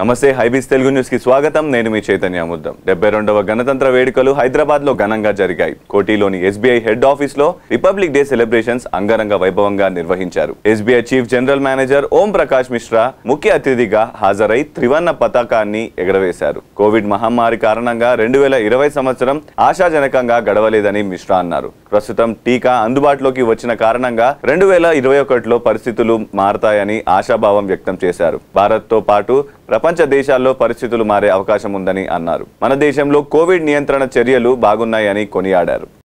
నమస్తే హైబీస్ తెలుగు న్యూస్కి స్వాగతం నేను మీ చైతన్య ముద్దం డెబ్బై రెండవ గణతంత్ర వేడుకలు హైదరాబాద్ లో ఘనంగా జరిగాయి కోటిలోని ఎస్బీఐ హెడ్ ఆఫీస్లో రిపబ్లిక్ డే సెలబ్రేషన్స్ అంగరంగ వైభవంగా నిర్వహించారు SBI chief general manager Om Prakash Mishra ముఖ్య అతిథిగా హాజరై త్రివర్ణ పతాకాన్ని ఎగరవేశారు కోవిడ్ మహమ్మారి కారణంగా రెండు వేల ఇరవై సంవత్సరం ఆశాజనకంగా గడవలేదని మిశ్రా అన్నారు ప్రస్తుతం టీకా అందుబాటులోకి వచ్చిన కారణంగా రెండు వేల ఇరవై ఒకటిలో పరిస్థితులు మారతాయని ఆశాభావం వ్యక్తం చేశారు భారత్ తో పాటు ప్రపంచ ప్రపంచ దేశాల్లో పరిస్థితులు మారే అవకాశం ఉందని అన్నారు మన దేశంలో కోవిడ్ నియంత్రణ చర్యలు బాగున్నాయని కొనియాడారు